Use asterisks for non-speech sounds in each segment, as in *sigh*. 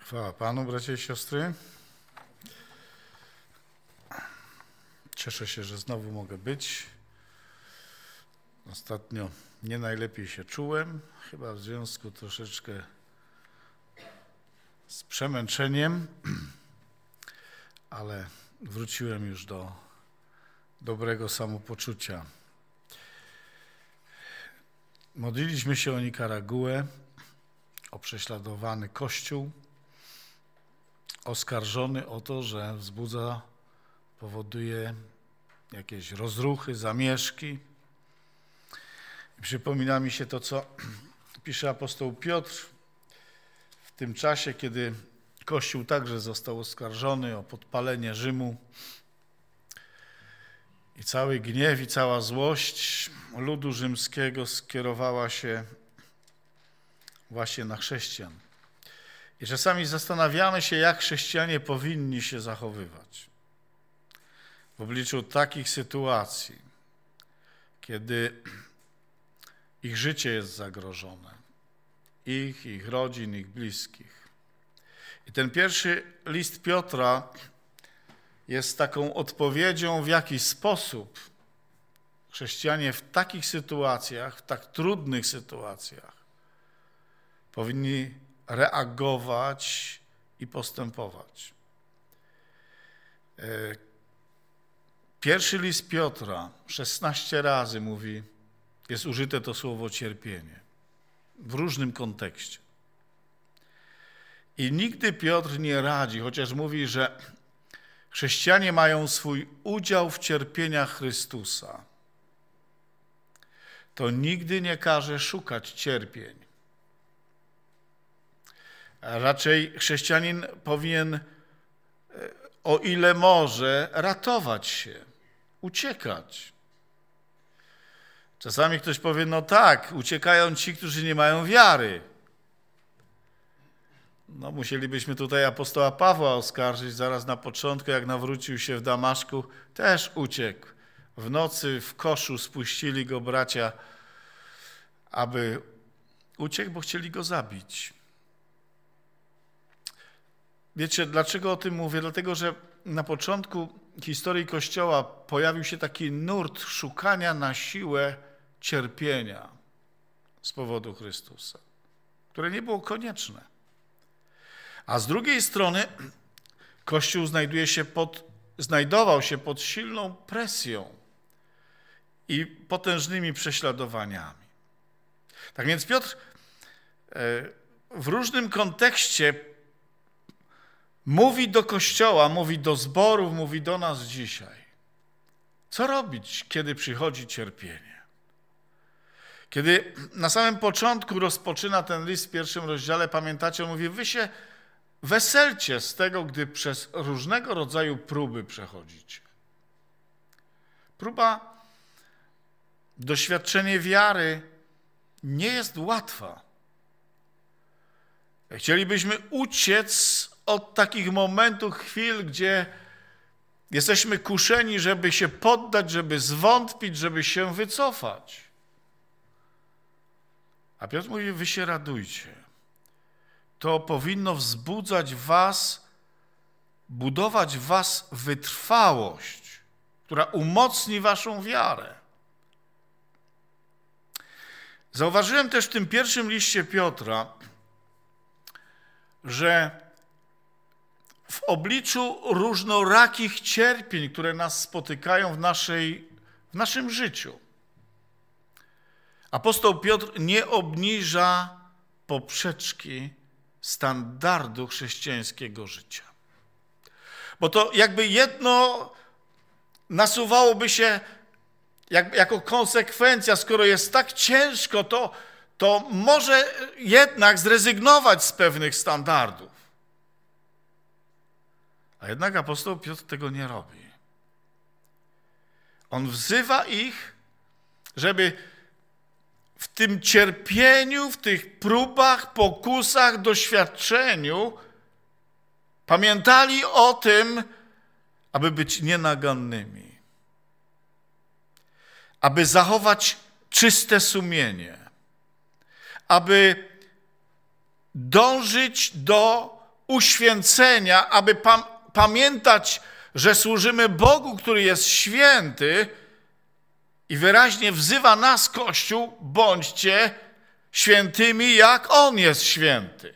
Chwała Panu, bracia i siostry. Cieszę się, że znowu mogę być. Ostatnio nie najlepiej się czułem, chyba w związku troszeczkę z przemęczeniem, *clears throat* ale wróciłem już do dobrego samopoczucia. Modliliśmy się o Nikaraguę o prześladowany Kościół, oskarżony o to, że wzbudza, powoduje jakieś rozruchy, zamieszki. Przypomina mi się to, co *clears throat* pisze apostoł Piotr w tym czasie, kiedy Kościół także został oskarżony o podpalenie Rzymu. I cały gniew i cała złość ludu rzymskiego skierowała się właśnie na chrześcijan. I czasami zastanawiamy się, jak chrześcijanie powinni się zachowywać w obliczu takich sytuacji, kiedy ich życie jest zagrożone, ich, ich rodzin, ich bliskich. I ten pierwszy list Piotra jest taką odpowiedzią, w jaki sposób chrześcijanie w takich sytuacjach, w tak trudnych sytuacjach, powinni reagować i postępować. E, pierwszy list Piotra 16 razy mówi, jest użyte to słowo cierpienie w różnym kontekście. I nigdy Piotr nie radzi, chociaż mówi, że chrześcijanie mają swój udział w cierpieniach Chrystusa. To nigdy nie każe szukać cierpień raczej chrześcijanin powinien, e, o ile może, ratować się, uciekać. Czasami ktoś powie, no tak, uciekają ci, którzy nie mają wiary. No, musielibyśmy tutaj apostoła Pawła oskarżyć zaraz na początku, jak nawrócił się w Damaszku, też uciekł. W nocy w koszu spuścili go bracia, aby uciekł, bo chcieli go zabić. Wiecie, dlaczego o tym mówię? Dlatego, że na początku historii Kościoła pojawił się taki nurt szukania na siłę cierpienia z powodu Chrystusa, które nie było konieczne. A z drugiej strony Kościół znajduje się pod, znajdował się pod silną presją i potężnymi prześladowaniami. Tak więc Piotr e, w różnym kontekście mówi do Kościoła, mówi do zborów, mówi do nas dzisiaj. Co robić, kiedy przychodzi cierpienie? Kiedy na samym początku rozpoczyna ten list w pierwszym rozdziale, pamiętacie, on mówi, wy się weselcie z tego, gdy przez różnego rodzaju próby przechodzicie. Próba, doświadczenie wiary nie jest łatwa. Chcielibyśmy uciec od takich momentów, chwil, gdzie jesteśmy kuszeni, żeby się poddać, żeby zwątpić, żeby się wycofać. A Piotr mówi, wy się radujcie. To powinno wzbudzać was, budować was wytrwałość, która umocni waszą wiarę. Zauważyłem też w tym pierwszym liście Piotra, że w obliczu różnorakich cierpień, które nas spotykają w, naszej, w naszym życiu, apostoł Piotr nie obniża poprzeczki standardu chrześcijańskiego życia. Bo to jakby jedno nasuwałoby się jak, jako konsekwencja, skoro jest tak ciężko, to, to może jednak zrezygnować z pewnych standardów. A jednak apostoł Piotr tego nie robi. On wzywa ich, żeby w tym cierpieniu, w tych próbach, pokusach, doświadczeniu pamiętali o tym, aby być nienagannymi, aby zachować czyste sumienie, aby dążyć do uświęcenia, aby, pamiętać, że służymy Bogu, który jest święty i wyraźnie wzywa nas, Kościół, bądźcie świętymi, jak On jest święty.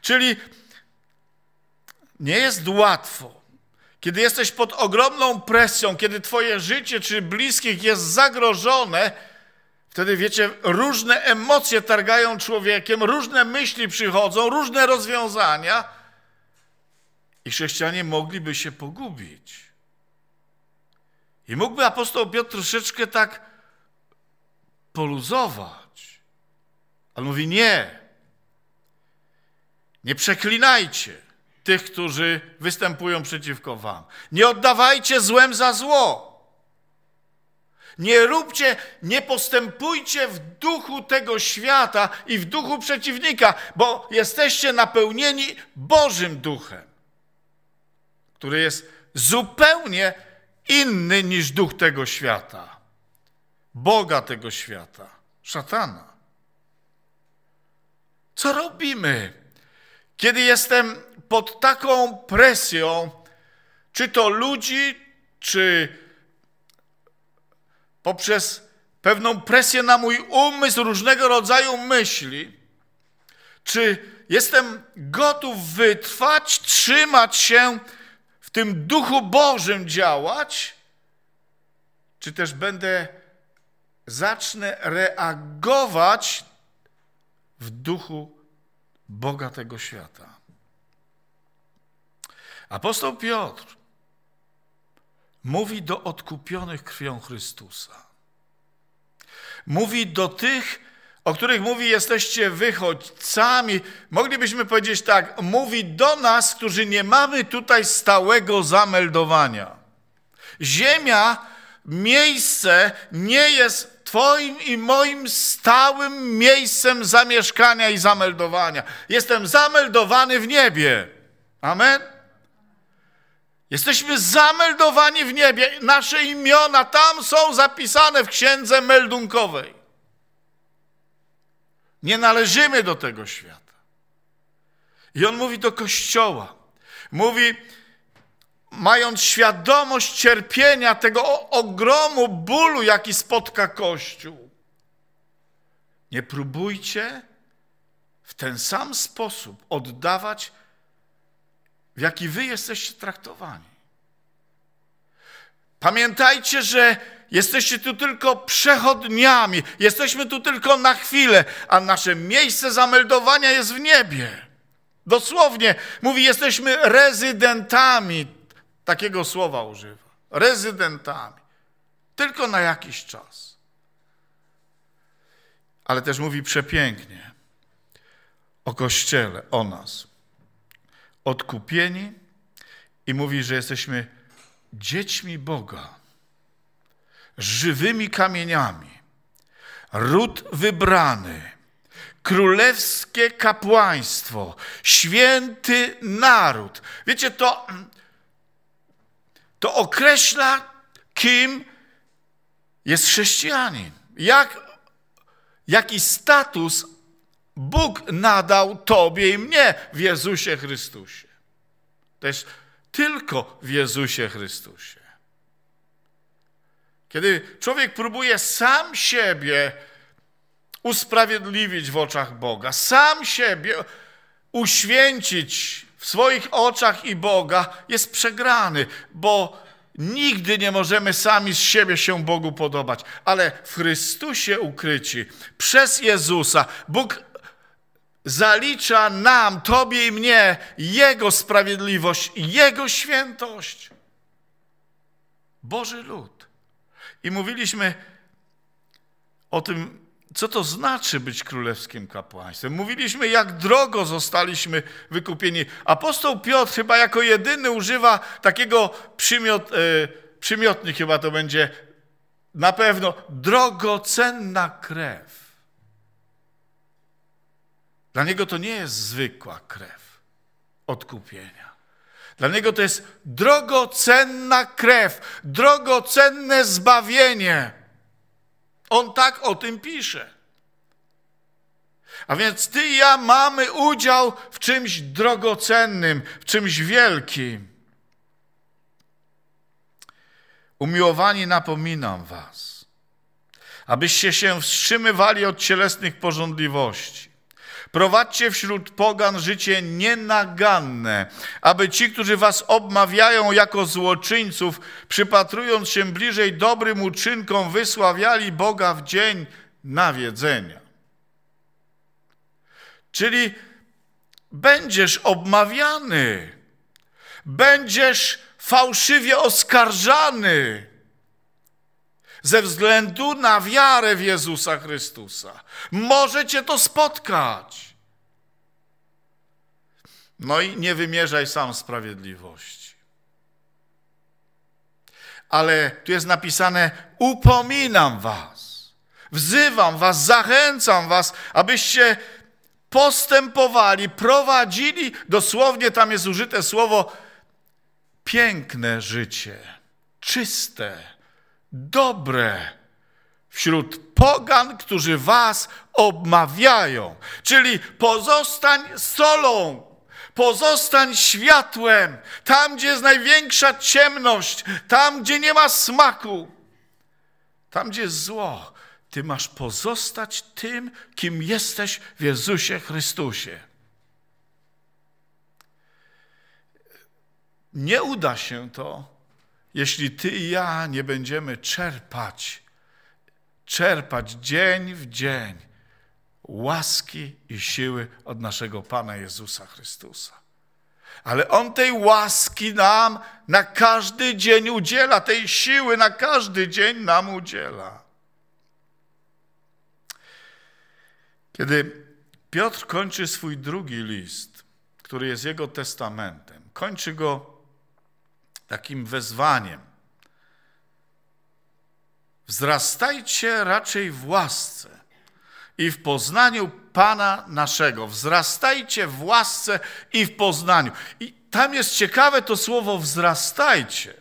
Czyli nie jest łatwo. Kiedy jesteś pod ogromną presją, kiedy twoje życie czy bliskich jest zagrożone, wtedy wiecie, różne emocje targają człowiekiem, różne myśli przychodzą, różne rozwiązania – i chrześcijanie mogliby się pogubić. I mógłby apostoł Piotr troszeczkę tak poluzować. Ale mówi nie. Nie przeklinajcie tych, którzy występują przeciwko wam. Nie oddawajcie złem za zło. Nie róbcie, nie postępujcie w duchu tego świata i w duchu przeciwnika, bo jesteście napełnieni Bożym duchem który jest zupełnie inny niż duch tego świata, Boga tego świata, szatana. Co robimy, kiedy jestem pod taką presją, czy to ludzi, czy poprzez pewną presję na mój umysł, różnego rodzaju myśli, czy jestem gotów wytrwać, trzymać się, w tym duchu Bożym działać, czy też będę zacznę reagować w duchu Boga tego świata. Apostoł Piotr mówi do odkupionych krwią Chrystusa. Mówi do tych, o których mówi jesteście wychodźcami, moglibyśmy powiedzieć tak, mówi do nas, którzy nie mamy tutaj stałego zameldowania. Ziemia, miejsce nie jest Twoim i moim stałym miejscem zamieszkania i zameldowania. Jestem zameldowany w niebie. Amen. Jesteśmy zameldowani w niebie. Nasze imiona tam są zapisane w księdze meldunkowej. Nie należymy do tego świata. I on mówi do kościoła. Mówi, mając świadomość cierpienia, tego ogromu bólu, jaki spotka Kościół. Nie próbujcie w ten sam sposób oddawać, w jaki wy jesteście traktowani. Pamiętajcie, że Jesteście tu tylko przechodniami, jesteśmy tu tylko na chwilę, a nasze miejsce zameldowania jest w niebie. Dosłownie mówi, jesteśmy rezydentami. Takiego słowa używa. Rezydentami. Tylko na jakiś czas. Ale też mówi przepięknie o Kościele, o nas. Odkupieni i mówi, że jesteśmy dziećmi Boga żywymi kamieniami. Ród wybrany, królewskie kapłaństwo, święty naród. Wiecie, to, to określa, kim jest chrześcijanin. Jak, jaki status Bóg nadał Tobie i mnie w Jezusie Chrystusie. To jest tylko w Jezusie Chrystusie. Kiedy człowiek próbuje sam siebie usprawiedliwić w oczach Boga, sam siebie uświęcić w swoich oczach i Boga, jest przegrany, bo Nigdy nie możemy sami z siebie się Bogu podobać, ale w Chrystusie ukryci, przez Jezusa, Bóg zalicza nam, Tobie i mnie, Jego sprawiedliwość, Jego świętość. Boży lud. I mówiliśmy o tym, co to znaczy być królewskim kapłaństwem. Mówiliśmy, jak drogo zostaliśmy wykupieni. Apostoł Piotr chyba jako jedyny używa takiego przymiot, e, przymiotnik, chyba to będzie na pewno, drogocenna krew. Dla niego to nie jest zwykła krew odkupienia. Dla niego to jest drogocenna krew, drogocenne zbawienie. On tak o tym pisze. A więc ty i ja mamy udział w czymś drogocennym, w czymś wielkim. Umiłowani, napominam was, abyście się wstrzymywali od cielesnych porządliwości Prowadźcie wśród pogan życie nienaganne, aby ci, którzy was obmawiają jako złoczyńców, przypatrując się bliżej dobrym uczynkom, wysławiali Boga w dzień nawiedzenia. Czyli będziesz obmawiany, będziesz fałszywie oskarżany, ze względu na wiarę w Jezusa Chrystusa. Może cię to spotkać. No i nie wymierzaj sam sprawiedliwości. Ale tu jest napisane: upominam was, wzywam was, zachęcam was, abyście postępowali, prowadzili, dosłownie tam jest użyte słowo piękne życie, czyste dobre wśród pogan, którzy was obmawiają. Czyli pozostań solą, pozostań światłem, tam gdzie jest największa ciemność, tam gdzie nie ma smaku, tam gdzie jest zło. Ty masz pozostać tym, kim jesteś w Jezusie Chrystusie. Nie uda się to jeśli ty i ja nie będziemy czerpać, czerpać dzień w dzień łaski i siły od naszego Pana Jezusa Chrystusa. Ale On tej łaski nam na każdy dzień udziela, tej siły na każdy dzień nam udziela. Kiedy Piotr kończy swój drugi list, który jest jego testamentem, kończy go takim wezwaniem. Wzrastajcie raczej w łasce i w poznaniu Pana naszego. Wzrastajcie w łasce i w poznaniu. I tam jest ciekawe to słowo wzrastajcie.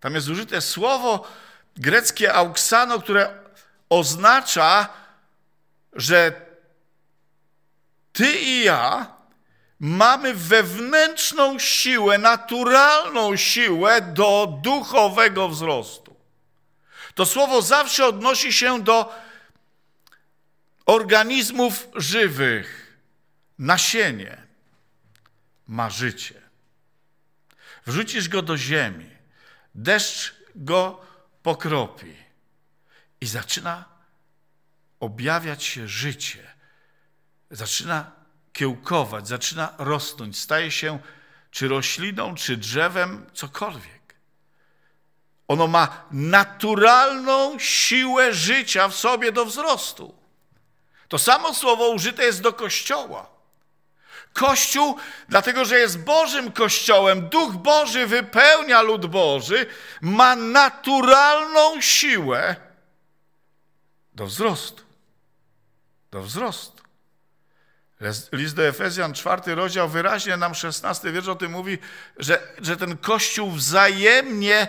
Tam jest użyte słowo greckie auksano, które oznacza, że ty i ja mamy wewnętrzną siłę, naturalną siłę do duchowego wzrostu. To słowo zawsze odnosi się do organizmów żywych. Nasienie ma życie. Wrzucisz go do ziemi, deszcz go pokropi i zaczyna objawiać się życie. Zaczyna kiełkować, zaczyna rosnąć, staje się czy rośliną, czy drzewem, cokolwiek. Ono ma naturalną siłę życia w sobie do wzrostu. To samo słowo użyte jest do kościoła. Kościół, dlatego że jest Bożym Kościołem, Duch Boży wypełnia lud Boży, ma naturalną siłę do wzrostu. Do wzrostu. List do Efezjan, czwarty rozdział, wyraźnie nam szesnasty wiersz o tym mówi, że, że ten Kościół wzajemnie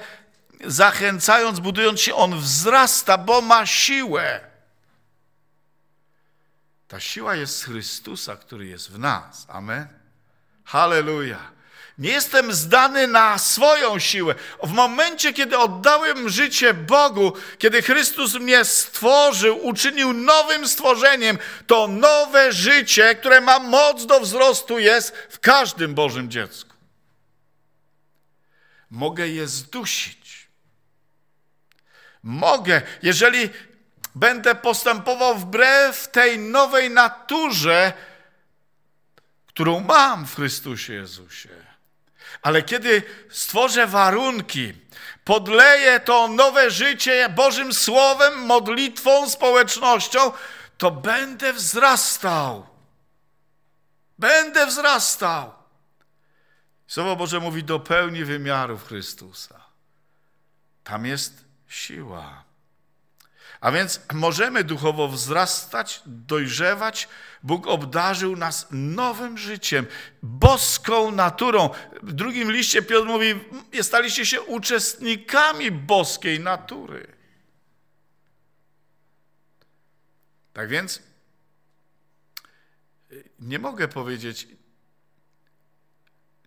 zachęcając, budując się, on wzrasta, bo ma siłę. Ta siła jest z Chrystusa, który jest w nas. Amen. Hallelujah. Nie jestem zdany na swoją siłę. W momencie, kiedy oddałem życie Bogu, kiedy Chrystus mnie stworzył, uczynił nowym stworzeniem, to nowe życie, które ma moc do wzrostu, jest w każdym Bożym dziecku. Mogę je zdusić. Mogę, jeżeli będę postępował wbrew tej nowej naturze, którą mam w Chrystusie Jezusie ale kiedy stworzę warunki, podleję to nowe życie Bożym Słowem, modlitwą, społecznością, to będę wzrastał. Będę wzrastał. Słowo Boże mówi do pełni wymiarów Chrystusa. Tam jest siła. A więc możemy duchowo wzrastać, dojrzewać. Bóg obdarzył nas nowym życiem, boską naturą. W drugim liście Piotr mówi, staliście się uczestnikami boskiej natury. Tak więc nie mogę powiedzieć,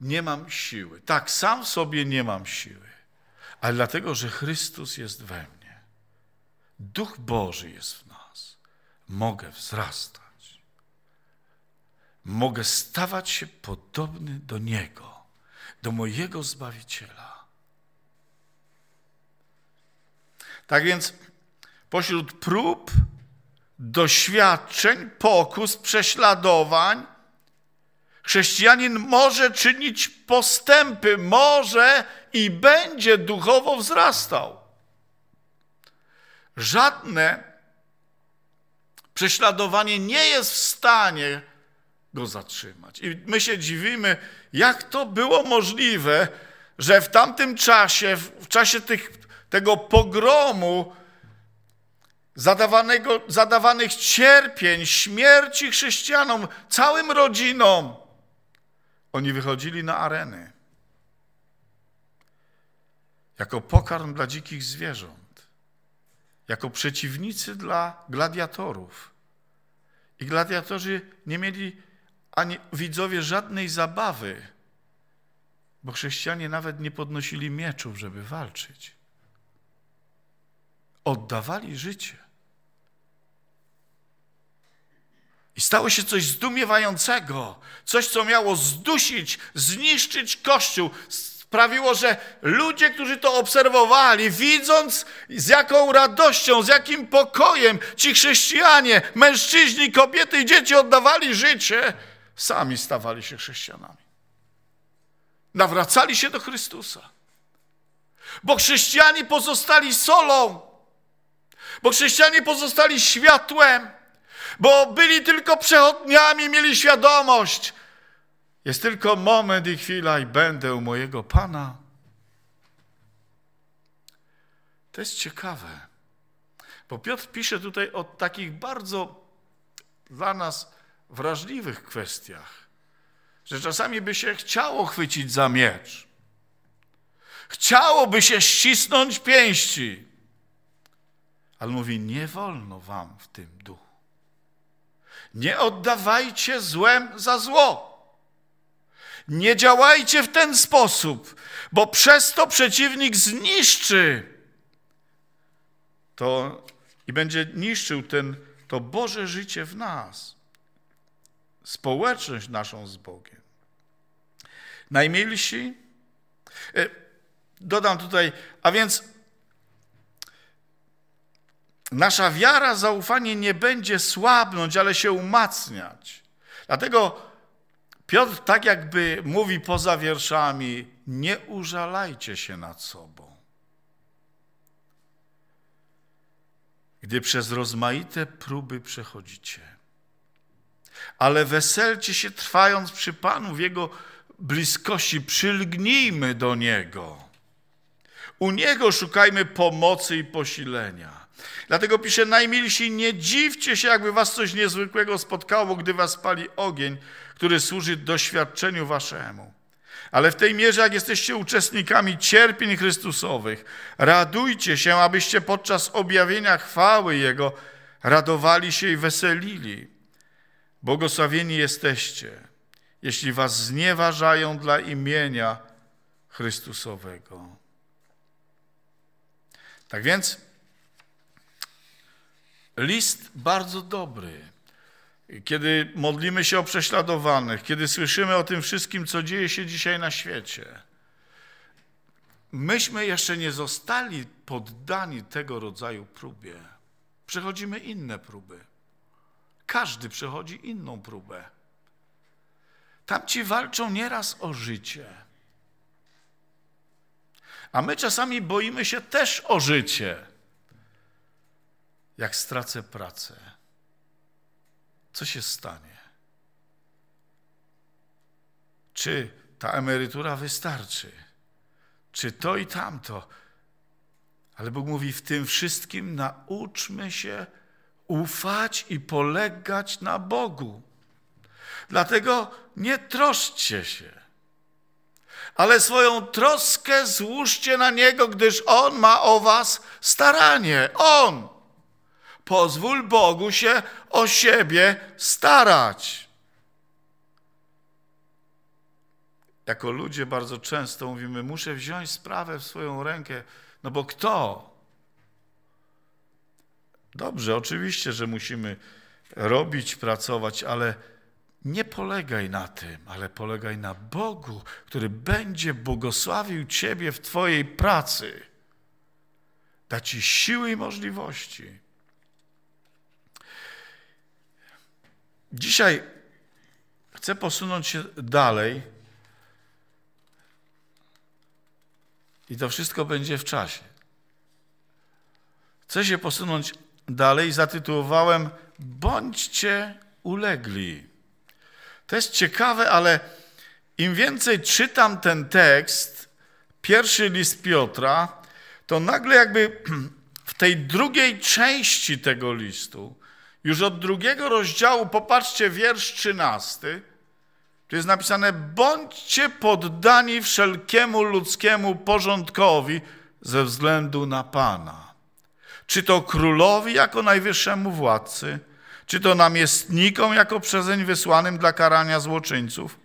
nie mam siły. Tak, sam sobie nie mam siły, ale dlatego, że Chrystus jest we mnie. Duch Boży jest w nas. Mogę wzrastać. Mogę stawać się podobny do Niego, do mojego Zbawiciela. Tak więc pośród prób, doświadczeń, pokus, prześladowań, chrześcijanin może czynić postępy, może i będzie duchowo wzrastał. Żadne prześladowanie nie jest w stanie go zatrzymać. I my się dziwimy, jak to było możliwe, że w tamtym czasie, w czasie tych, tego pogromu, zadawanego, zadawanych cierpień, śmierci chrześcijanom, całym rodzinom, oni wychodzili na areny jako pokarm dla dzikich zwierząt jako przeciwnicy dla gladiatorów. I gladiatorzy nie mieli ani widzowie żadnej zabawy, bo chrześcijanie nawet nie podnosili mieczów, żeby walczyć. Oddawali życie. I stało się coś zdumiewającego, coś, co miało zdusić, zniszczyć Kościół, sprawiło, że ludzie, którzy to obserwowali, widząc z jaką radością, z jakim pokojem ci chrześcijanie, mężczyźni, kobiety i dzieci oddawali życie, sami stawali się chrześcijanami. Nawracali się do Chrystusa. Bo chrześcijanie pozostali solą, bo chrześcijanie pozostali światłem, bo byli tylko przechodniami, mieli świadomość, jest tylko moment i chwila i będę u mojego Pana. To jest ciekawe, bo Piotr pisze tutaj o takich bardzo dla nas wrażliwych kwestiach, że czasami by się chciało chwycić za miecz. Chciałoby się ścisnąć pięści. Ale mówi, nie wolno wam w tym duchu. Nie oddawajcie złem za zło. Nie działajcie w ten sposób, bo przez to przeciwnik zniszczy to i będzie niszczył ten, to Boże życie w nas, społeczność naszą z Bogiem. Najmilsi, e, dodam tutaj, a więc nasza wiara, zaufanie nie będzie słabnąć, ale się umacniać. Dlatego Piotr tak jakby mówi poza wierszami, nie użalajcie się nad sobą. Gdy przez rozmaite próby przechodzicie, ale weselcie się trwając przy Panu w Jego bliskości, przylgnijmy do Niego. U Niego szukajmy pomocy i posilenia. Dlatego pisze, najmilsi, nie dziwcie się, jakby was coś niezwykłego spotkało, gdy was pali ogień, który służy doświadczeniu waszemu. Ale w tej mierze, jak jesteście uczestnikami cierpień Chrystusowych, radujcie się, abyście podczas objawienia chwały Jego radowali się i weselili. Błogosławieni jesteście, jeśli was znieważają dla imienia Chrystusowego. Tak więc List bardzo dobry. Kiedy modlimy się o prześladowanych, kiedy słyszymy o tym wszystkim, co dzieje się dzisiaj na świecie, myśmy jeszcze nie zostali poddani tego rodzaju próbie. Przechodzimy inne próby. Każdy przechodzi inną próbę. Tamci walczą nieraz o życie. A my czasami boimy się też o życie jak stracę pracę? Co się stanie? Czy ta emerytura wystarczy? Czy to i tamto? Ale Bóg mówi, w tym wszystkim nauczmy się ufać i polegać na Bogu. Dlatego nie troszcie się, ale swoją troskę złóżcie na Niego, gdyż On ma o was staranie. On! Pozwól Bogu się o siebie starać. Jako ludzie bardzo często mówimy, muszę wziąć sprawę w swoją rękę, no bo kto? Dobrze, oczywiście, że musimy robić, pracować, ale nie polegaj na tym, ale polegaj na Bogu, który będzie błogosławił Ciebie w Twojej pracy. Da Ci siły i możliwości. Dzisiaj chcę posunąć się dalej i to wszystko będzie w czasie. Chcę się posunąć dalej, zatytułowałem Bądźcie ulegli. To jest ciekawe, ale im więcej czytam ten tekst, pierwszy list Piotra, to nagle jakby *clears throat* w tej drugiej części tego listu już od drugiego rozdziału, popatrzcie, wiersz 13. Tu jest napisane: bądźcie poddani wszelkiemu ludzkiemu porządkowi ze względu na Pana. Czy to królowi jako najwyższemu władcy, czy to namiestnikom jako przezeń wysłanym dla karania złoczyńców,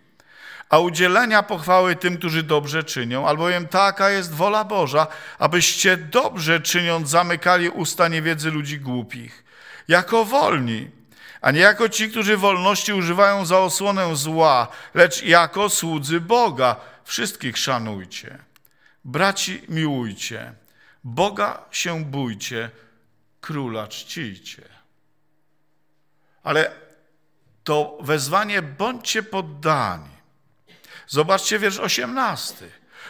a udzielenia pochwały tym, którzy dobrze czynią, albowiem taka jest wola Boża, abyście dobrze czyniąc zamykali usta niewiedzy ludzi głupich jako wolni, a nie jako ci, którzy wolności używają za osłonę zła, lecz jako słudzy Boga. Wszystkich szanujcie. Braci miłujcie, Boga się bójcie, króla czcijcie. Ale to wezwanie bądźcie poddani. Zobaczcie wiersz 18.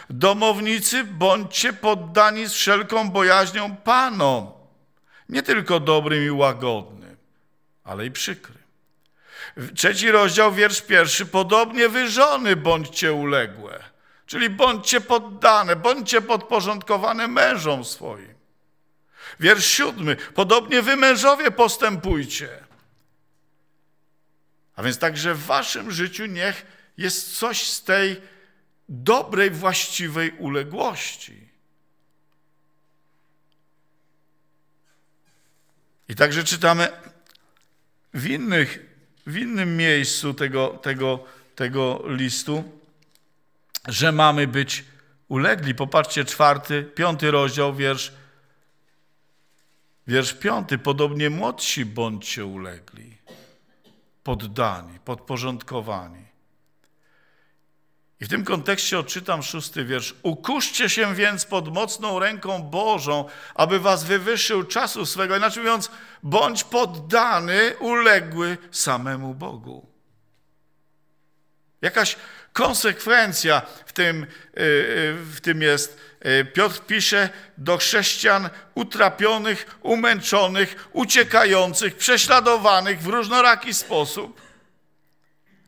Domownicy bądźcie poddani z wszelką bojaźnią Panom, nie tylko dobrym i łagodnym, ale i przykrym. Trzeci rozdział, wiersz pierwszy. Podobnie wy żony bądźcie uległe, czyli bądźcie poddane, bądźcie podporządkowane mężom swoim. Wiersz siódmy. Podobnie wy mężowie postępujcie. A więc także w waszym życiu niech jest coś z tej dobrej, właściwej uległości. I także czytamy w, innych, w innym miejscu tego, tego, tego listu, że mamy być ulegli. Popatrzcie, czwarty, piąty rozdział, wiersz, wiersz piąty. Podobnie młodsi bądźcie ulegli, poddani, podporządkowani. I w tym kontekście odczytam szósty wiersz. Ukuszcie się więc pod mocną ręką Bożą, aby was wywyższył czasu swego. Inaczej mówiąc, bądź poddany, uległy samemu Bogu. Jakaś konsekwencja w tym, y, y, w tym jest. Y, Piotr pisze do chrześcijan utrapionych, umęczonych, uciekających, prześladowanych w różnoraki sposób,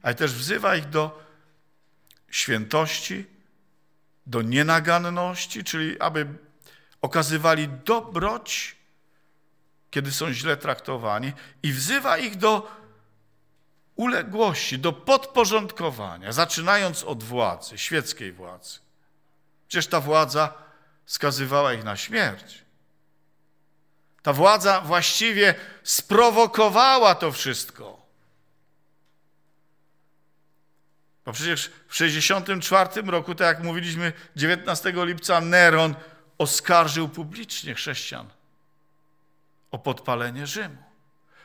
ale też wzywa ich do świętości, do nienaganności, czyli aby okazywali dobroć, kiedy są źle traktowani, i wzywa ich do uległości, do podporządkowania, zaczynając od władzy, świeckiej władzy. Przecież ta władza skazywała ich na śmierć. Ta władza właściwie sprowokowała to wszystko. Bo no przecież w 64 roku, tak jak mówiliśmy, 19 lipca Neron oskarżył publicznie chrześcijan o podpalenie Rzymu.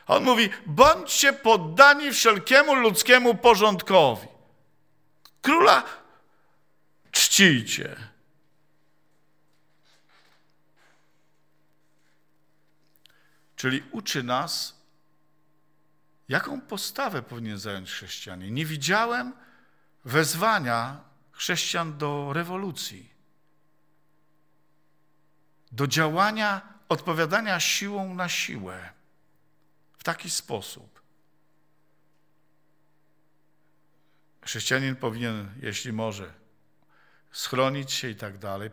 A on mówi, bądźcie poddani wszelkiemu ludzkiemu porządkowi. Króla czcijcie. Czyli uczy nas, jaką postawę powinien zająć chrześcijanin. Nie widziałem, wezwania chrześcijan do rewolucji, do działania, odpowiadania siłą na siłę w taki sposób. Chrześcijanin powinien, jeśli może, schronić się i tak dalej.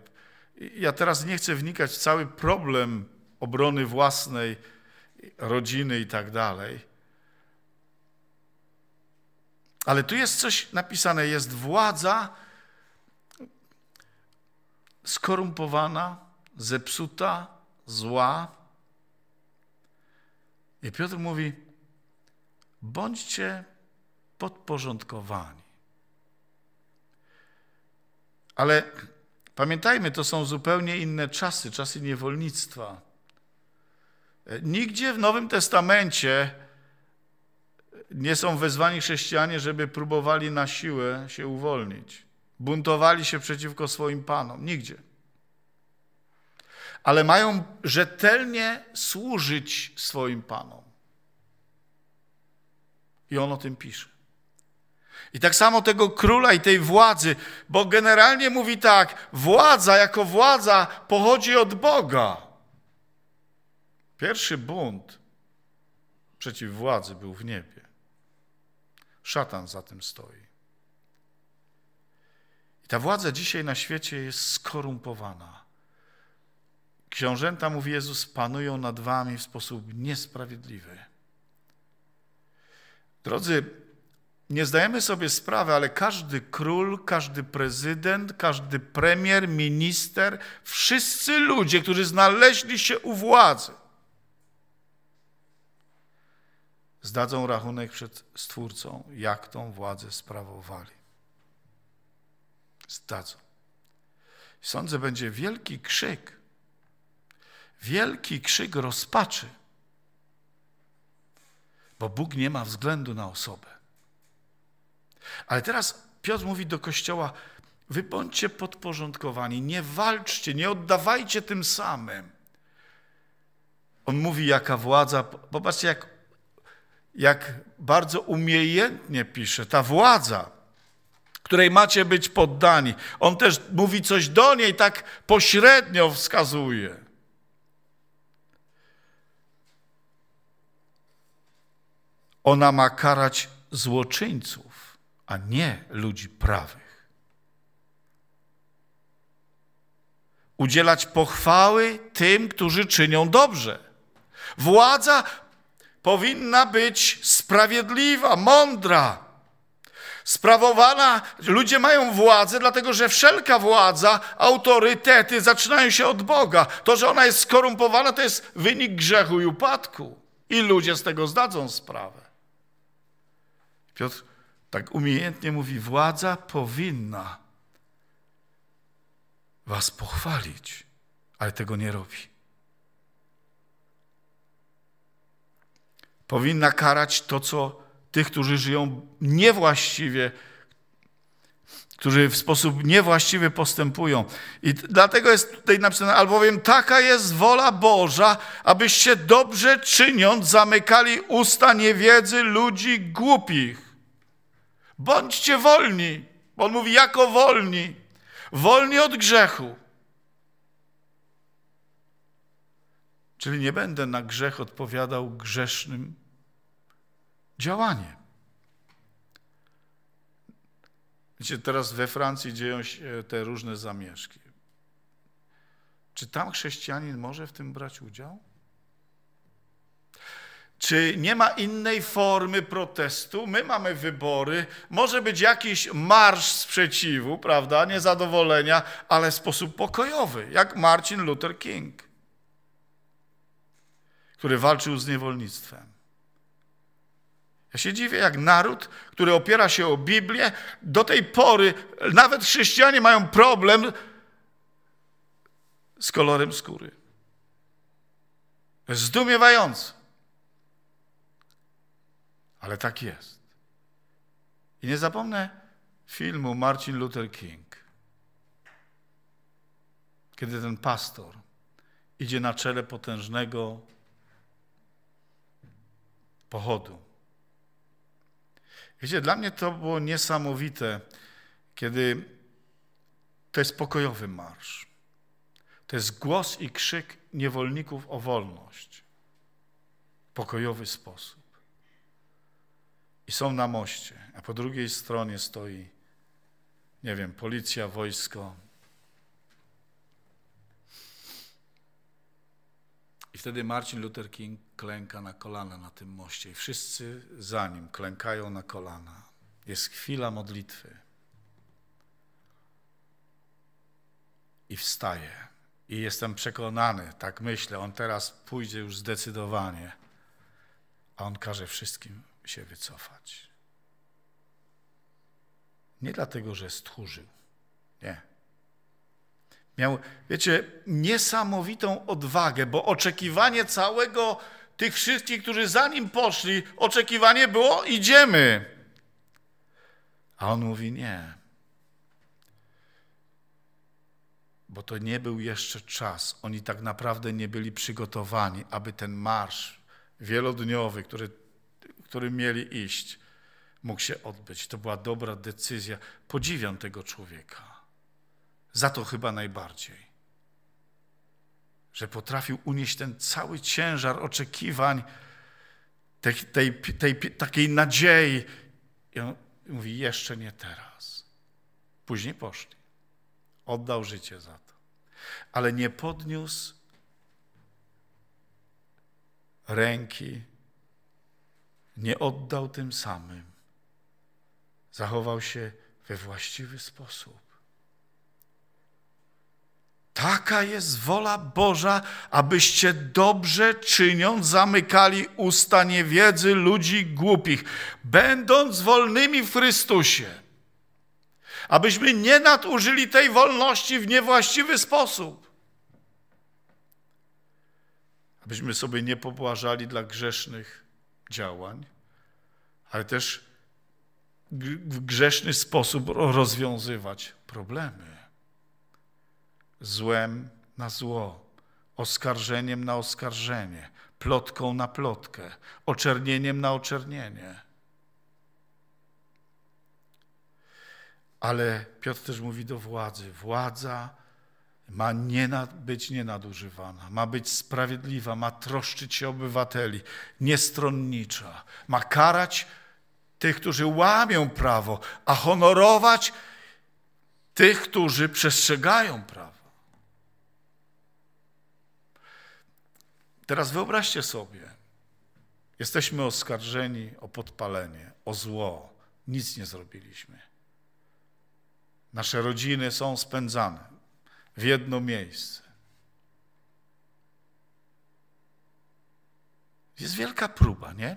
Ja teraz nie chcę wnikać w cały problem obrony własnej rodziny i tak dalej, ale tu jest coś napisane, jest władza skorumpowana, zepsuta, zła. I Piotr mówi, bądźcie podporządkowani. Ale pamiętajmy, to są zupełnie inne czasy, czasy niewolnictwa. E, nigdzie w Nowym Testamencie nie są wezwani chrześcijanie, żeby próbowali na siłę się uwolnić. Buntowali się przeciwko swoim panom. Nigdzie. Ale mają rzetelnie służyć swoim panom. I on o tym pisze. I tak samo tego króla i tej władzy, bo generalnie mówi tak: władza jako władza pochodzi od Boga. Pierwszy bunt przeciw władzy był w niebie. Szatan za tym stoi. I ta władza dzisiaj na świecie jest skorumpowana. Książęta, mówi Jezus, panują nad wami w sposób niesprawiedliwy. Drodzy, nie zdajemy sobie sprawy, ale każdy król, każdy prezydent, każdy premier, minister, wszyscy ludzie, którzy znaleźli się u władzy, zdadzą rachunek przed Stwórcą, jak tą władzę sprawowali. Zdadzą. Sądzę, będzie wielki krzyk, wielki krzyk rozpaczy, bo Bóg nie ma względu na osobę. Ale teraz Piotr mówi do Kościoła, wy bądźcie podporządkowani, nie walczcie, nie oddawajcie tym samym. On mówi, jaka władza, popatrzcie, jak jak bardzo umiejętnie pisze, ta władza, której macie być poddani. On też mówi coś do niej, tak pośrednio wskazuje. Ona ma karać złoczyńców, a nie ludzi prawych. Udzielać pochwały tym, którzy czynią dobrze. Władza powinna być sprawiedliwa, mądra. Sprawowana, ludzie mają władzę, dlatego że wszelka władza, autorytety zaczynają się od Boga. To, że ona jest skorumpowana, to jest wynik grzechu i upadku. I ludzie z tego zdadzą sprawę. Piotr tak umiejętnie mówi: Władza powinna was pochwalić, ale tego nie robi. powinna karać to, co tych, którzy żyją niewłaściwie, którzy w sposób niewłaściwy postępują. I dlatego jest tutaj napisane, albowiem taka jest wola Boża, abyście dobrze czyniąc zamykali usta niewiedzy ludzi głupich. Bądźcie wolni. On mówi, jako wolni. Wolni od grzechu. Czyli nie będę na grzech odpowiadał grzesznym działanie. Wiecie, teraz we Francji dzieją się te różne zamieszki. Czy tam chrześcijanin może w tym brać udział? Czy nie ma innej formy protestu? My mamy wybory, może być jakiś marsz sprzeciwu, prawda, niezadowolenia, ale w sposób pokojowy, jak Martin Luther King, który walczył z niewolnictwem. Ja się dziwię, jak naród, który opiera się o Biblię, do tej pory nawet chrześcijanie mają problem z kolorem skóry. Zdumiewające. Ale tak jest. I nie zapomnę filmu Martin Luther King, kiedy ten pastor idzie na czele potężnego pochodu Wiecie, dla mnie to było niesamowite, kiedy to jest pokojowy marsz. To jest głos i krzyk niewolników o wolność. Pokojowy sposób. I są na moście, a po drugiej stronie stoi, nie wiem, policja, wojsko, I wtedy Marcin Luther King klęka na kolana na tym moście i wszyscy za nim klękają na kolana. Jest chwila modlitwy. I wstaje. I jestem przekonany, tak myślę, on teraz pójdzie już zdecydowanie. A on każe wszystkim się wycofać. Nie dlatego, że stchórzył. Nie. Miał, wiecie, niesamowitą odwagę, bo oczekiwanie całego tych wszystkich, którzy za nim poszli, oczekiwanie było: idziemy. A on mówi: nie. Bo to nie był jeszcze czas. Oni tak naprawdę nie byli przygotowani, aby ten marsz wielodniowy, który, który mieli iść, mógł się odbyć. To była dobra decyzja. Podziwiam tego człowieka za to chyba najbardziej. Że potrafił unieść ten cały ciężar oczekiwań, tej, tej, tej takiej nadziei. I on mówi, jeszcze nie teraz. Później poszli. Oddał życie za to. Ale nie podniósł ręki, nie oddał tym samym. Zachował się we właściwy sposób. Taka jest wola Boża, abyście dobrze czyniąc zamykali usta niewiedzy ludzi głupich, będąc wolnymi w Chrystusie. Abyśmy nie nadużyli tej wolności w niewłaściwy sposób. Abyśmy sobie nie pobłażali dla grzesznych działań, ale też w grzeszny sposób rozwiązywać problemy złem na zło, oskarżeniem na oskarżenie, plotką na plotkę, oczernieniem na oczernienie. Ale Piotr też mówi do władzy: władza ma nie być nienadużywana, ma być sprawiedliwa, ma troszczyć się obywateli, niestronnicza, ma karać tych, którzy łamią prawo, a honorować tych, którzy przestrzegają prawo. Teraz wyobraźcie sobie, jesteśmy oskarżeni o podpalenie, o zło, nic nie zrobiliśmy. Nasze rodziny są spędzane w jedno miejsce. Jest wielka próba, nie?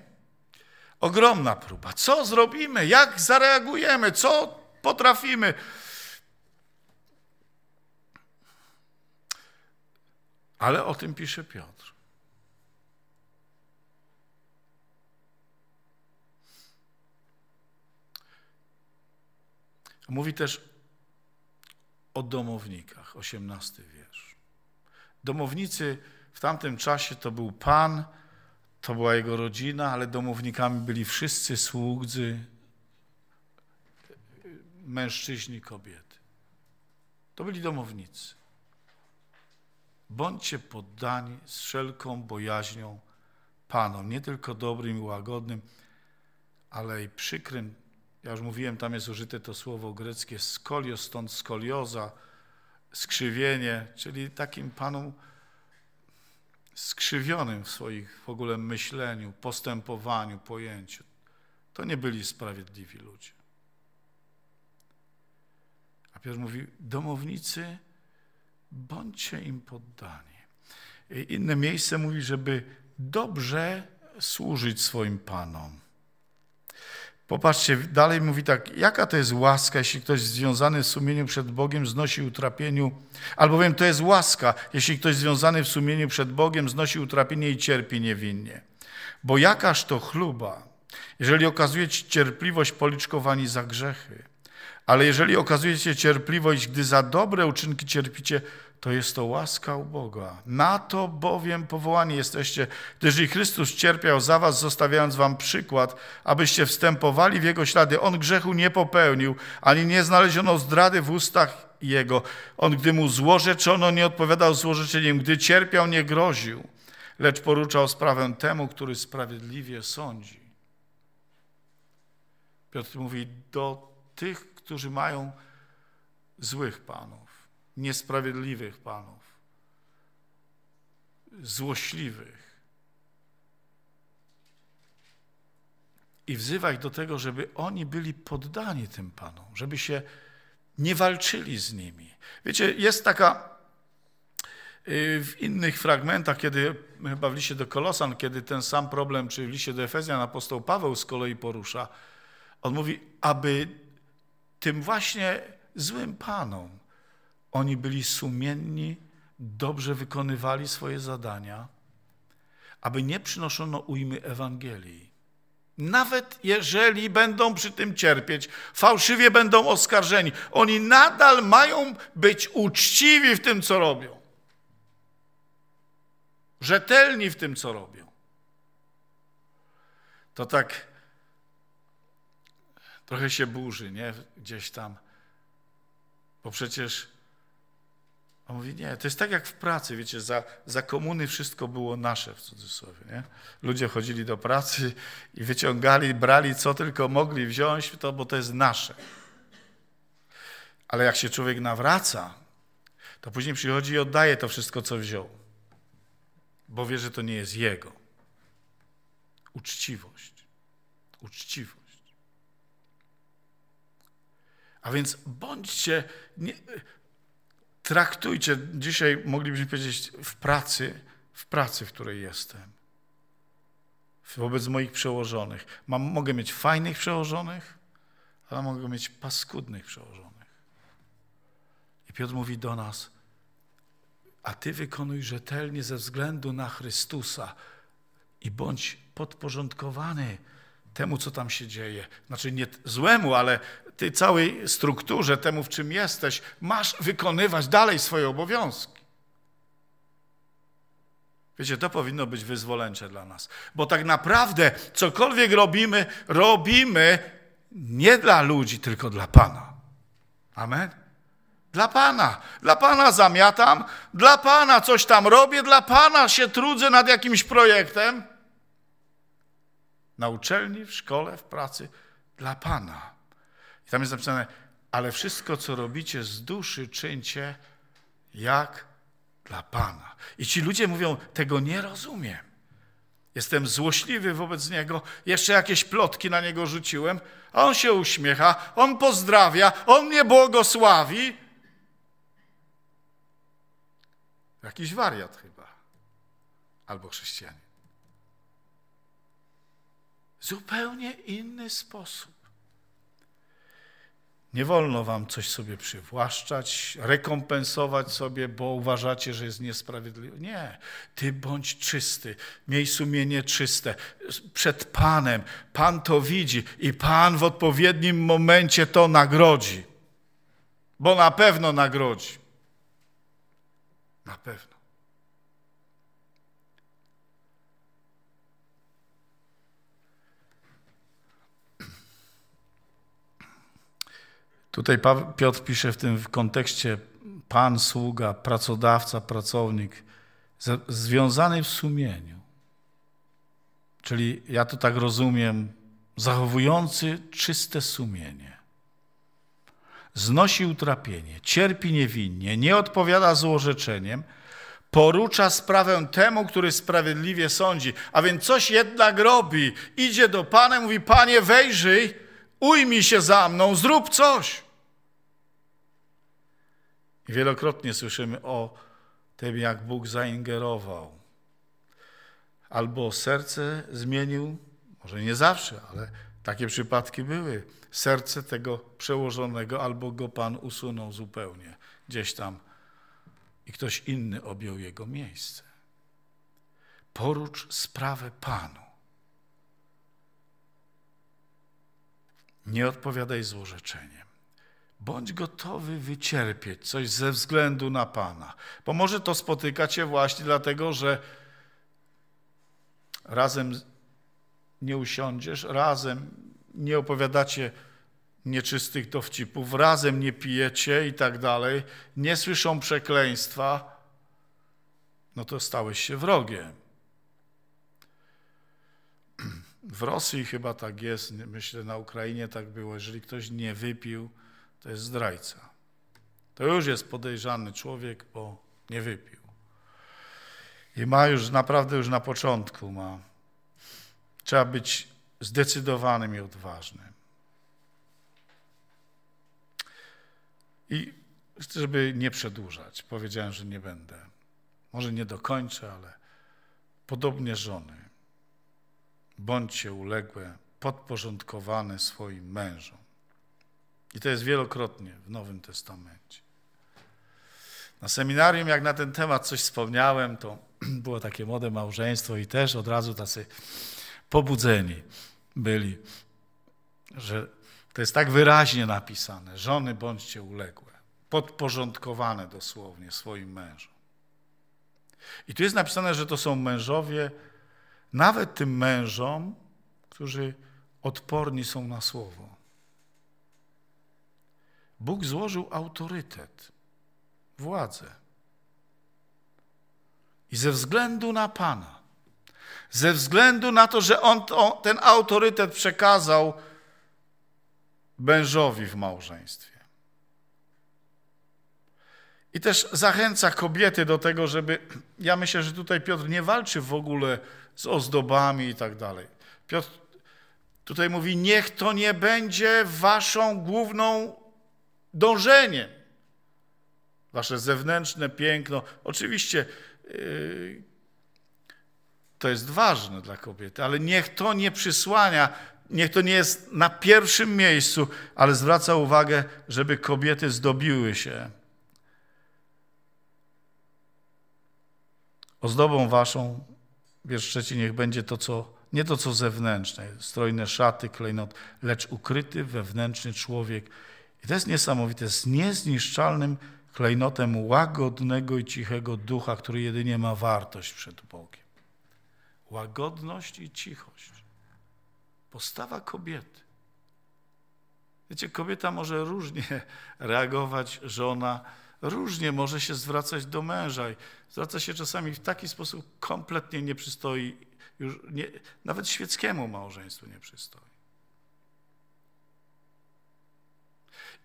Ogromna próba. Co zrobimy? Jak zareagujemy? Co potrafimy? Ale o tym pisze Piotr. Mówi też o domownikach, osiemnasty wiersz. Domownicy w tamtym czasie to był Pan, to była jego rodzina, ale domownikami byli wszyscy sługdzy, mężczyźni, kobiety. To byli domownicy. Bądźcie poddani z wszelką bojaźnią Panom, nie tylko dobrym i łagodnym, ale i przykrym ja już mówiłem, tam jest użyte to słowo greckie skolios, stąd skolioza, skrzywienie, czyli takim panu skrzywionym w swoich w ogóle myśleniu, postępowaniu, pojęciu. To nie byli sprawiedliwi ludzie. A Piotr mówi, domownicy, bądźcie im poddani. I inne miejsce mówi, żeby dobrze służyć swoim panom. Popatrzcie, dalej mówi tak, jaka to jest łaska, jeśli ktoś związany w sumieniu przed Bogiem znosi utrapieniu, albowiem to jest łaska, jeśli ktoś związany w sumieniu przed Bogiem znosi utrapienie i cierpi niewinnie. Bo jakaż to chluba, jeżeli okazujecie cierpliwość policzkowani za grzechy, ale jeżeli okazujecie cierpliwość, gdy za dobre uczynki cierpicie, to jest to łaska u Boga. Na to bowiem powołani jesteście, gdyż i Chrystus cierpiał za was, zostawiając wam przykład, abyście wstępowali w Jego ślady. On grzechu nie popełnił, ani nie znaleziono zdrady w ustach Jego. On, gdy mu złorzeczono, nie odpowiadał złorzeczeniem, gdy cierpiał, nie groził, lecz poruczał sprawę temu, który sprawiedliwie sądzi. Piotr mówi do tych, którzy mają złych panów niesprawiedliwych panów, złośliwych. I wzywaj do tego, żeby oni byli poddani tym panom, żeby się nie walczyli z nimi. Wiecie, jest taka y, w innych fragmentach, kiedy chyba w liście do Kolosan, kiedy ten sam problem, czy w liście do Efezjan apostoł Paweł z kolei porusza, on mówi, aby tym właśnie złym panom, oni byli sumienni, dobrze wykonywali swoje zadania, aby nie przynoszono ujmy Ewangelii. Nawet jeżeli będą przy tym cierpieć, fałszywie będą oskarżeni, oni nadal mają być uczciwi w tym, co robią. Rzetelni w tym, co robią. To tak trochę się burzy, nie? Gdzieś tam. Bo przecież on mówi, nie, to jest tak jak w pracy, wiecie, za, za komuny wszystko było nasze, w cudzysłowie, nie? Ludzie chodzili do pracy i wyciągali, brali co tylko mogli wziąć to, bo to jest nasze. Ale jak się człowiek nawraca, to później przychodzi i oddaje to wszystko, co wziął, bo wie, że to nie jest jego. Uczciwość. Uczciwość. A więc bądźcie... Nie, traktujcie, dzisiaj moglibyśmy powiedzieć, w pracy, w pracy, w której jestem. Wobec moich przełożonych. Mam, mogę mieć fajnych przełożonych, ale mogę mieć paskudnych przełożonych. I Piotr mówi do nas, a ty wykonuj rzetelnie ze względu na Chrystusa i bądź podporządkowany temu, co tam się dzieje. Znaczy nie złemu, ale tej całej strukturze, temu, w czym jesteś, masz wykonywać dalej swoje obowiązki. Wiecie, to powinno być wyzwoleńcze dla nas. Bo tak naprawdę cokolwiek robimy, robimy nie dla ludzi, tylko dla Pana. Amen? Dla Pana. Dla Pana zamiatam, dla Pana coś tam robię, dla Pana się trudzę nad jakimś projektem na uczelni, w szkole, w pracy dla Pana. I tam jest napisane, ale wszystko, co robicie z duszy, czyńcie jak dla Pana. I ci ludzie mówią, tego nie rozumiem. Jestem złośliwy wobec niego, jeszcze jakieś plotki na niego rzuciłem, a on się uśmiecha, on pozdrawia, on mnie błogosławi. Jakiś wariat chyba, albo chrześcijanin zupełnie inny sposób. Nie wolno wam coś sobie przywłaszczać, rekompensować sobie, bo uważacie, że jest niesprawiedliwe. Nie, ty bądź czysty, miej sumienie czyste przed Panem. Pan to widzi i Pan w odpowiednim momencie to nagrodzi. Bo na pewno nagrodzi. Na pewno. Tutaj Piotr pisze w tym kontekście pan, sługa, pracodawca, pracownik, związany w sumieniu. Czyli ja to tak rozumiem, zachowujący czyste sumienie. Znosi utrapienie, cierpi niewinnie, nie odpowiada złorzeczeniem, porucza sprawę temu, który sprawiedliwie sądzi. A więc coś jednak robi. Idzie do Pana, mówi: Panie, wejrzyj, ujmij się za mną, zrób coś. I wielokrotnie słyszymy o tym, jak Bóg zaingerował. Albo serce zmienił, może nie zawsze, ale takie przypadki były. Serce tego przełożonego albo go Pan usunął zupełnie gdzieś tam i ktoś inny objął jego miejsce. Porucz sprawę Panu. nie odpowiadaj złorzeczeniem. Bądź gotowy wycierpieć coś ze względu na Pana, bo może to spotyka Cię właśnie dlatego, że razem nie usiądziesz, razem nie opowiadacie nieczystych dowcipów, razem nie pijecie i tak dalej, nie słyszą przekleństwa, no to stałeś się wrogiem. W Rosji chyba tak jest, myślę na Ukrainie tak było. Jeżeli ktoś nie wypił, to jest zdrajca. To już jest podejrzany człowiek, bo nie wypił. I ma już naprawdę już na początku ma. Trzeba być zdecydowanym i odważnym. I chcę, żeby nie przedłużać, powiedziałem, że nie będę. Może nie dokończę, ale podobnie żony bądźcie uległe, podporządkowane swoim mężom. I to jest wielokrotnie w Nowym Testamencie. Na seminarium, jak na ten temat coś wspomniałem, to *clears throat* było takie młode małżeństwo i też od razu tacy pobudzeni byli, że to jest tak wyraźnie napisane. Żony bądźcie uległe, podporządkowane dosłownie swoim mężom. I tu jest napisane, że to są mężowie, nawet tym mężom, którzy odporni są na słowo. Bóg złożył autorytet, władzę. I ze względu na Pana, ze względu na to, że On to, ten autorytet przekazał mężowi w małżeństwie, i też zachęca kobiety do tego, żeby. Ja myślę, że tutaj Piotr nie walczy w ogóle z ozdobami i tak dalej. Piotr tutaj mówi: Niech to nie będzie waszą główną dążeniem. Wasze zewnętrzne piękno. Oczywiście yy, to jest ważne dla kobiety, ale niech to nie przysłania, niech to nie jest na pierwszym miejscu, ale zwraca uwagę, żeby kobiety zdobiły się Ozdobą waszą, wiersz trzeci, niech będzie to, co, nie to, co zewnętrzne, strojne szaty, klejnot, lecz ukryty wewnętrzny człowiek. I to jest niesamowite, z niezniszczalnym klejnotem łagodnego i cichego ducha, który jedynie ma wartość przed Bogiem. Łagodność i cichość. Postawa kobiety. Wiecie, kobieta może różnie *laughs* reagować, żona, różnie może się zwracać do męża. Zwraca się czasami w taki sposób kompletnie nie przystoi, już nie, nawet świeckiemu małżeństwu nie przystoi.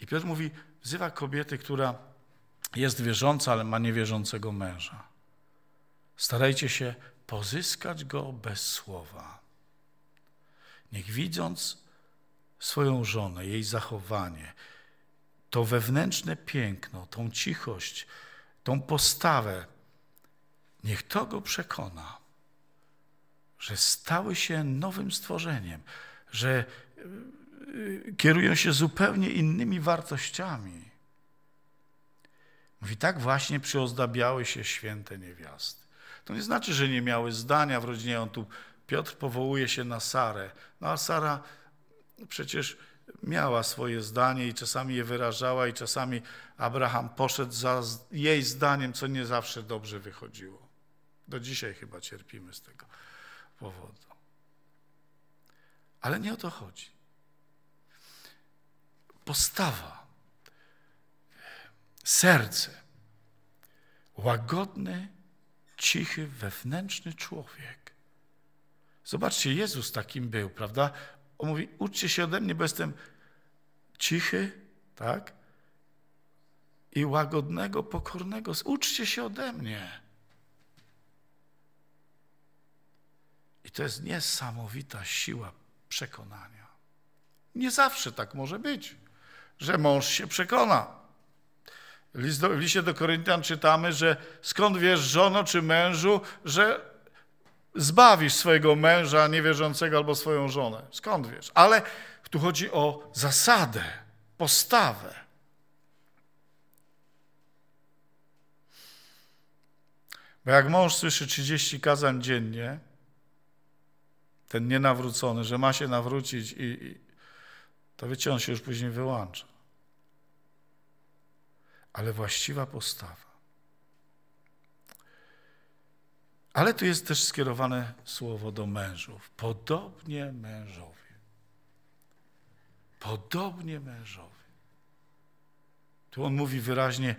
I Piotr mówi, wzywa kobiety, która jest wierząca, ale ma niewierzącego męża. Starajcie się pozyskać go bez słowa. Niech widząc swoją żonę, jej zachowanie, to wewnętrzne piękno, tą cichość, tą postawę, niech to go przekona, że stały się nowym stworzeniem, że y, y, kierują się zupełnie innymi wartościami. Mówi, tak właśnie przyozdabiały się święte niewiasty. To nie znaczy, że nie miały zdania w rodzinie. On tu, Piotr powołuje się na Sarę. No a Sara przecież miała swoje zdanie i czasami je wyrażała, i czasami Abraham poszedł za jej zdaniem, co nie zawsze dobrze wychodziło. Do dzisiaj chyba cierpimy z tego powodu. Ale nie o to chodzi. Postawa, serce, łagodny, cichy, wewnętrzny człowiek. Zobaczcie, Jezus takim był, prawda? On mówi, uczcie się ode mnie, bo jestem cichy, tak? I łagodnego, pokornego. Uczcie się ode mnie. I to jest niesamowita siła przekonania. Nie zawsze tak może być, że mąż się przekona. w liście do Koryntian czytamy, że skąd wiesz, żono czy mężu, że zbawisz swojego męża niewierzącego albo swoją żonę. Skąd wiesz? Ale tu chodzi o zasadę, postawę. Bo jak mąż słyszy 30 kazań dziennie, ten nienawrócony, że ma się nawrócić i, i to wiecie, on się już później wyłącza. Ale właściwa postawa. Ale tu jest też skierowane słowo do mężów. Podobnie mężowie. Podobnie mężowie. Tu on mówi wyraźnie,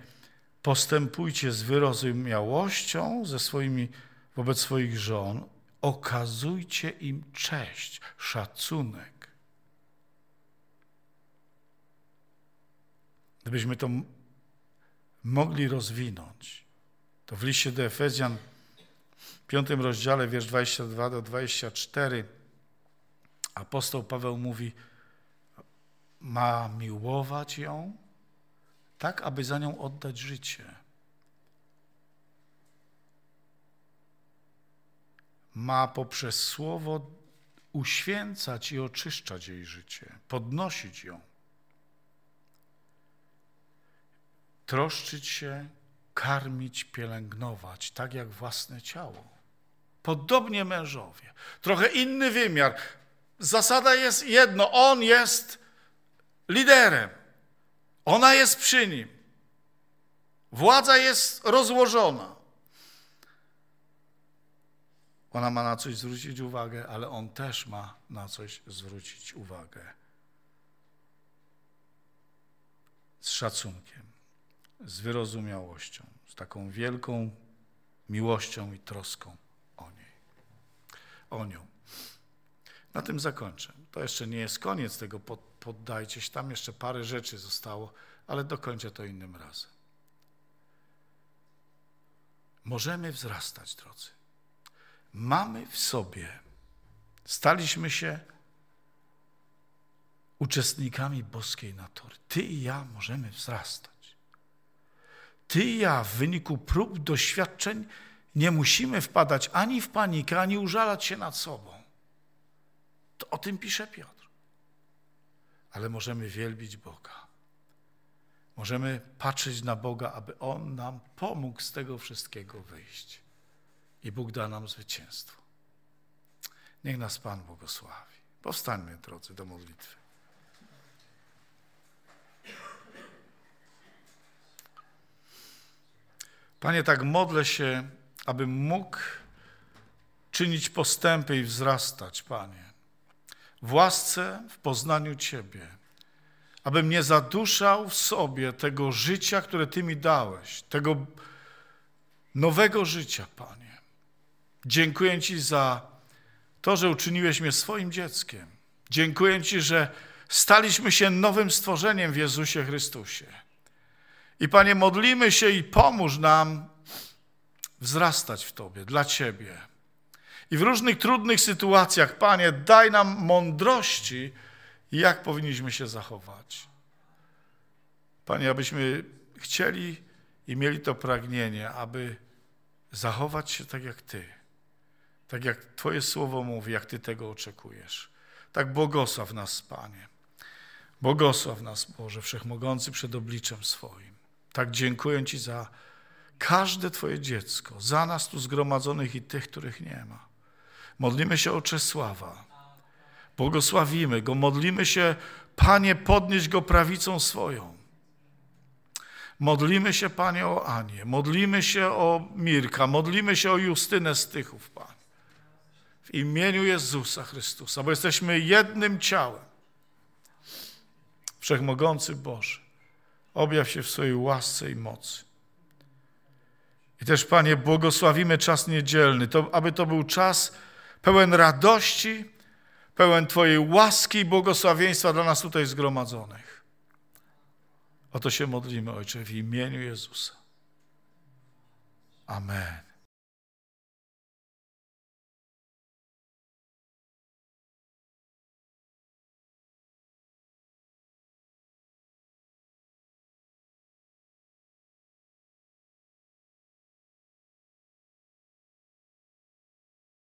postępujcie z wyrozumiałością ze swoimi, wobec swoich żon, okazujcie im cześć, szacunek. Gdybyśmy to mogli rozwinąć, to w liście do Efezjan piątym rozdziale, wiersz 22 do 24, apostoł Paweł mówi, ma miłować ją, tak aby za nią oddać życie. Ma poprzez słowo uświęcać i oczyszczać jej życie, podnosić ją, troszczyć się, karmić, pielęgnować, tak jak własne ciało. Podobnie mężowie. Trochę inny wymiar. Zasada jest jedno. On jest liderem. Ona jest przy nim. Władza jest rozłożona. Ona ma na coś zwrócić uwagę, ale on też ma na coś zwrócić uwagę. Z szacunkiem, z wyrozumiałością, z taką wielką miłością i troską o nią. Na tym zakończę. To jeszcze nie jest koniec tego, poddajcie się. Tam jeszcze parę rzeczy zostało, ale dokończę to innym razem. Możemy wzrastać, drodzy. Mamy w sobie, staliśmy się uczestnikami boskiej natury. Ty i ja możemy wzrastać. Ty i ja w wyniku prób, doświadczeń nie musimy wpadać ani w panikę, ani użalać się nad sobą. To o tym pisze Piotr. Ale możemy wielbić Boga. Możemy patrzeć na Boga, aby On nam pomógł z tego wszystkiego wyjść. I Bóg da nam zwycięstwo. Niech nas Pan błogosławi. Powstańmy, drodzy, do modlitwy. Panie, tak modlę się aby mógł czynić postępy i wzrastać, Panie. W łasce, w poznaniu Ciebie, abym nie zaduszał w sobie tego życia, które Ty mi dałeś, tego nowego życia, Panie. Dziękuję Ci za to, że uczyniłeś mnie swoim dzieckiem. Dziękuję Ci, że staliśmy się nowym stworzeniem w Jezusie Chrystusie. I Panie, modlimy się i pomóż nam wzrastać w Tobie, dla Ciebie. I w różnych trudnych sytuacjach, Panie, daj nam mądrości, jak powinniśmy się zachować. Panie, abyśmy chcieli i mieli to pragnienie, aby zachować się tak jak Ty, tak jak Twoje słowo mówi, jak Ty tego oczekujesz. Tak błogosław nas, Panie. Błogosław nas, Boże Wszechmogący, przed obliczem swoim. Tak dziękuję Ci za każde Twoje dziecko, za nas tu zgromadzonych i tych, których nie ma. Modlimy się o Czesława. Błogosławimy go, modlimy się, Panie, podnieś go prawicą swoją. Modlimy się, Panie, o Anię, modlimy się o Mirka, modlimy się o Justynę Stychów, Pan. W imieniu Jezusa Chrystusa, bo jesteśmy jednym ciałem. Wszechmogący Boże, objaw się w swojej łasce i mocy. I też, Panie, błogosławimy czas niedzielny, to, aby to był czas pełen radości, pełen Twojej łaski i błogosławieństwa dla nas tutaj zgromadzonych. Oto się modlimy, Ojcze, w imieniu Jezusa. Amen.